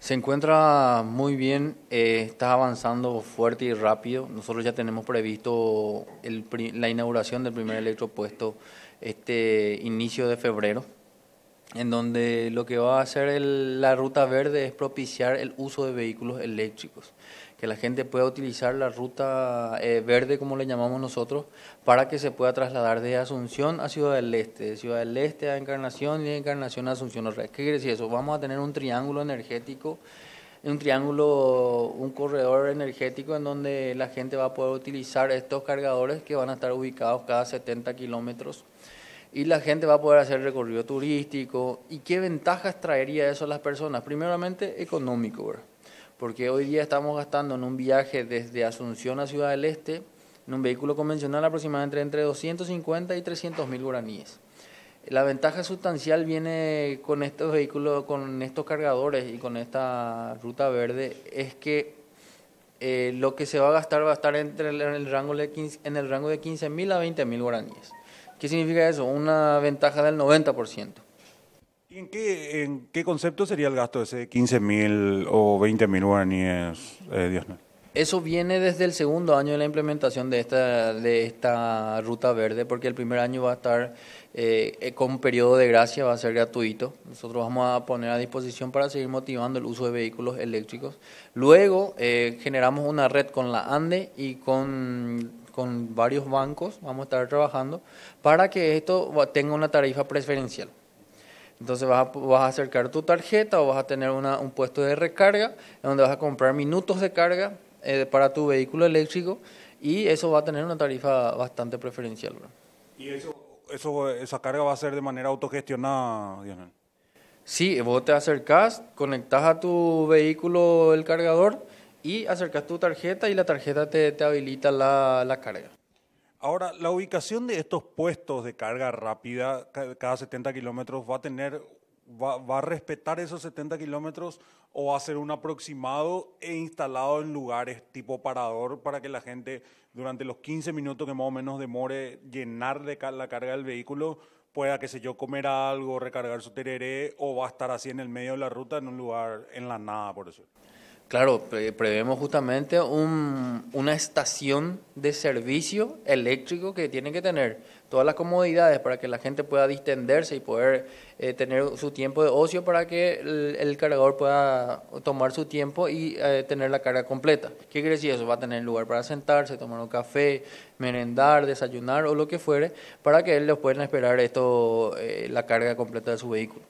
Se encuentra muy bien, eh, está avanzando fuerte y rápido. Nosotros ya tenemos previsto la inauguración del primer electropuesto este inicio de febrero en donde lo que va a hacer la ruta verde es propiciar el uso de vehículos eléctricos, que la gente pueda utilizar la ruta eh, verde, como le llamamos nosotros, para que se pueda trasladar de Asunción a Ciudad del Este, de Ciudad del Este a Encarnación y de Encarnación a Asunción. ¿Qué quiere decir eso? Vamos a tener un triángulo energético un triángulo, un corredor energético en donde la gente va a poder utilizar estos cargadores que van a estar ubicados cada 70 kilómetros y la gente va a poder hacer recorrido turístico. ¿Y qué ventajas traería eso a las personas? Primeramente, económico, porque hoy día estamos gastando en un viaje desde Asunción a Ciudad del Este, en un vehículo convencional aproximadamente entre 250 y 300 mil guaraníes. La ventaja sustancial viene con estos vehículos, con estos cargadores y con esta ruta verde, es que eh, lo que se va a gastar va a estar entre el rango de 15, en el rango de 15 mil a 20 mil guaraníes. ¿Qué significa eso? Una ventaja del 90%. ¿Y en qué, concepto sería el gasto ese de 15 mil o 20 mil guaraníes, eh, Eso viene desde el segundo año de la implementación de esta, de esta ruta verde, porque el primer año va a estar eh, eh, con un periodo de gracia, va a ser gratuito. Nosotros vamos a poner a disposición para seguir motivando el uso de vehículos eléctricos. Luego generamos una red con la ANDE y con con varios bancos, vamos a estar trabajando para que esto tenga una tarifa preferencial. Entonces vas a, acercar tu tarjeta o vas a tener un puesto de recarga donde vas a comprar minutos de carga eh, para tu vehículo eléctrico y eso va a tener una tarifa bastante preferencial. ¿Y eso, eso, esa carga va a ser de manera autogestionada, Sí, vos te acercás, conectás a tu vehículo el cargador y acercas tu tarjeta y la tarjeta te, habilita la, carga. Ahora, la ubicación de estos puestos de carga rápida cada 70 kilómetros va a tener, va, a respetar esos 70 kilómetros o va a ser un aproximado e instalado en lugares tipo parador para que la gente durante los 15 minutos que más o menos demore llenar de la carga del vehículo pueda, qué sé yo, comer algo, recargar su tereré o va a estar así en el medio de la ruta en un lugar en la nada, por eso. Claro, prevemos justamente una estación de servicio eléctrico que tiene que tener todas las comodidades para que la gente pueda distenderse y poder eh, tener su tiempo de ocio para que el, cargador pueda tomar su tiempo y eh, tener la carga completa. ¿Qué quiere decir eso? Va a tener lugar para sentarse, tomar un café, merendar, desayunar o lo que fuere, para que ellos puedan esperar esto, eh, la carga completa de su vehículo.